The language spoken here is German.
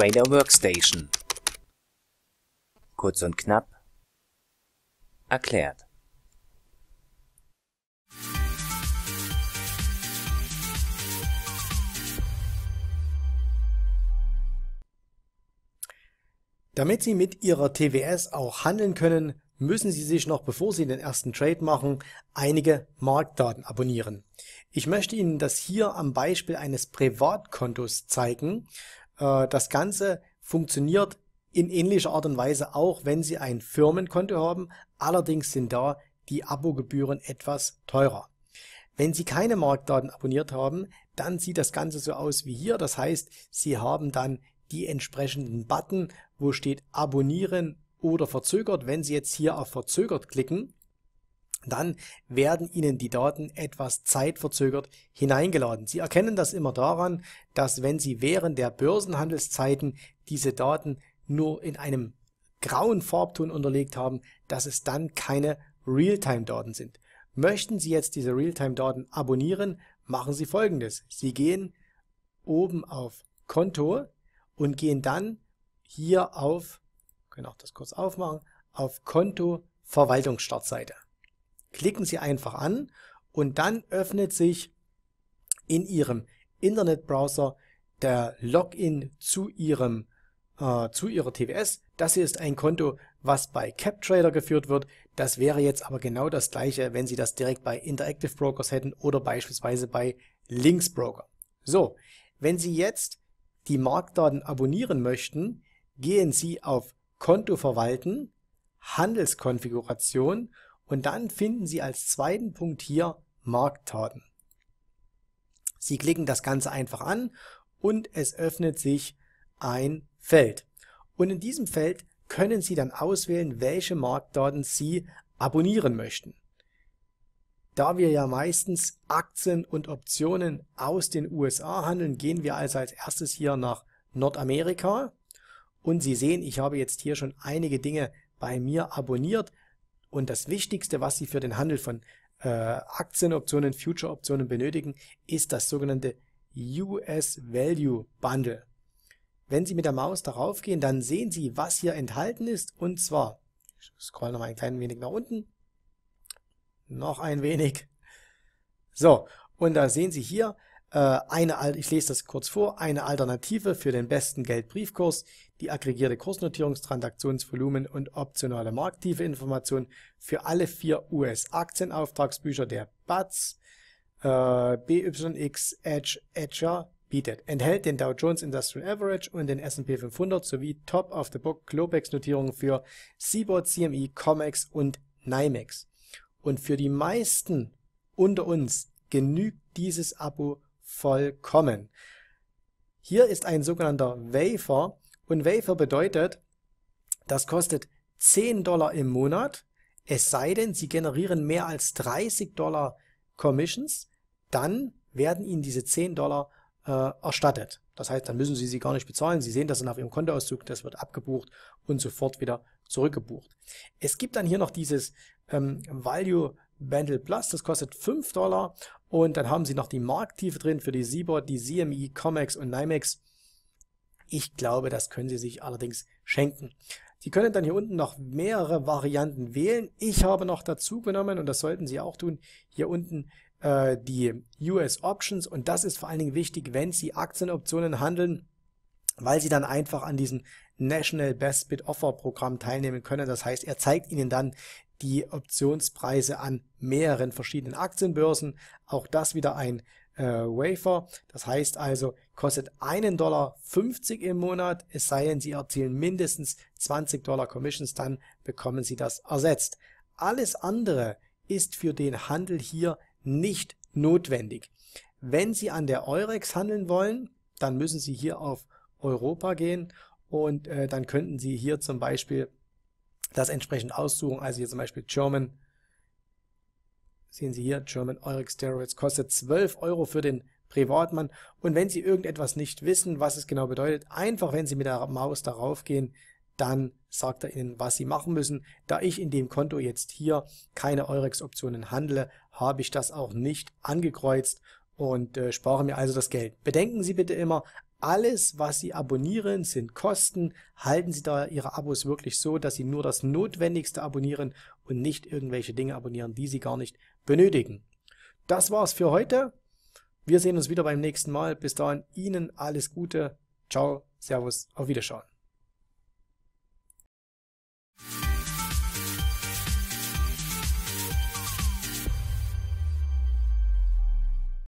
Trader Workstation. Kurz und knapp erklärt. Damit Sie mit Ihrer TWS auch handeln können, müssen Sie sich noch bevor Sie den ersten Trade machen, einige Marktdaten abonnieren. Ich möchte Ihnen das hier am Beispiel eines Privatkontos zeigen, äh, das Ganze funktioniert in ähnlicher Art und Weise auch, wenn Sie ein Firmenkonto haben. Allerdings sind da die Abogebühren etwas teurer. Wenn Sie keine Marktdaten abonniert haben, dann sieht das Ganze so aus wie hier. Das heißt, Sie haben dann die entsprechenden Button, wo steht Abonnieren oder Verzögert. Wenn Sie jetzt hier auf Verzögert klicken, dann werden Ihnen die Daten etwas zeitverzögert hineingeladen. Sie erkennen das immer daran, dass wenn Sie während der Börsenhandelszeiten diese Daten nur in einem grauen Farbton unterlegt haben, dass es dann keine Realtime-Daten sind. Möchten Sie jetzt diese Realtime-Daten abonnieren, machen Sie folgendes. Sie gehen oben auf Konto und gehen dann hier auf, können auch das kurz aufmachen, auf Konto Verwaltungsstartseite. Klicken Sie einfach an und dann öffnet sich in Ihrem Internetbrowser der Login zu Ihrem äh, zu Ihrer TWS. Das hier ist ein Konto, was bei CapTrader geführt wird. Das wäre jetzt aber genau das gleiche, wenn Sie das direkt bei Interactive Brokers hätten oder beispielsweise bei Links Broker. So, wenn Sie jetzt die Marktdaten abonnieren möchten, gehen Sie auf Konto verwalten, Handelskonfiguration und dann finden Sie als zweiten Punkt hier Markttaten. Sie klicken das Ganze einfach an und es öffnet sich ein Feld. Und in diesem Feld können Sie dann auswählen, welche Marktdaten Sie abonnieren möchten. Da wir ja meistens Aktien und Optionen aus den USA handeln, gehen wir also als erstes hier nach Nordamerika. Und Sie sehen, ich habe jetzt hier schon einige Dinge bei mir abonniert. Und das Wichtigste, was Sie für den Handel von äh, Aktienoptionen, Future-Optionen benötigen, ist das sogenannte US Value Bundle. Wenn Sie mit der Maus darauf gehen, dann sehen Sie, was hier enthalten ist. Und zwar, ich scroll noch mal ein klein wenig nach unten. Noch ein wenig. So, und da sehen Sie hier äh, eine, ich lese das kurz vor, eine Alternative für den besten Geldbriefkurs, die aggregierte Kursnotierungs-, und optionale markttiefe Informationen für alle vier US-Aktienauftragsbücher der BATS, äh, BYX, Edge, Edger bietet. Enthält den Dow Jones Industrial Average und den S&P 500 sowie Top-of-the-Book Globex-Notierungen für Seaboard, CME, Comex und NYMEX. Und für die meisten unter uns genügt dieses Abo vollkommen. Hier ist ein sogenannter Wafer und Wafer bedeutet, das kostet 10 Dollar im Monat, es sei denn, Sie generieren mehr als 30 Dollar Commissions, dann werden Ihnen diese 10 Dollar äh, erstattet. Das heißt, dann müssen Sie sie gar nicht bezahlen. Sie sehen das dann auf Ihrem Kontoauszug, das wird abgebucht und sofort wieder zurückgebucht. Es gibt dann hier noch dieses ähm, Value Bandle Plus, das kostet 5 Dollar. Und dann haben sie noch die Markttiefe drin für die Seaboard, die CME, Comex und NYMEX. Ich glaube, das können sie sich allerdings schenken. Sie können dann hier unten noch mehrere Varianten wählen. Ich habe noch dazu genommen, und das sollten Sie auch tun, hier unten äh, die US Options. Und das ist vor allen Dingen wichtig, wenn Sie Aktienoptionen handeln, weil Sie dann einfach an diesem National Best Bid Offer Programm teilnehmen können. Das heißt, er zeigt Ihnen dann die Optionspreise an mehreren verschiedenen Aktienbörsen. Auch das wieder ein äh, Wafer. Das heißt also, kostet 1,50 Dollar im Monat, es sei denn, Sie erzielen mindestens 20 Dollar Commissions, dann bekommen Sie das ersetzt. Alles andere ist für den Handel hier nicht notwendig. Wenn Sie an der Eurex handeln wollen, dann müssen Sie hier auf Europa gehen und äh, dann könnten Sie hier zum Beispiel das entsprechend aussuchen. Also hier zum Beispiel German, sehen Sie hier, German Eurex Steroids kostet 12 Euro für den Privatmann. Und wenn Sie irgendetwas nicht wissen, was es genau bedeutet, einfach wenn Sie mit der Maus darauf gehen, dann sagt er Ihnen, was Sie machen müssen. Da ich in dem Konto jetzt hier keine Eurex-Optionen handle, habe ich das auch nicht angekreuzt und äh, spare mir also das Geld. Bedenken Sie bitte immer, alles, was Sie abonnieren, sind Kosten. Halten Sie da Ihre Abos wirklich so, dass Sie nur das Notwendigste abonnieren und nicht irgendwelche Dinge abonnieren, die Sie gar nicht benötigen. Das war's für heute. Wir sehen uns wieder beim nächsten Mal. Bis dahin Ihnen alles Gute. Ciao, Servus, auf Wiederschauen.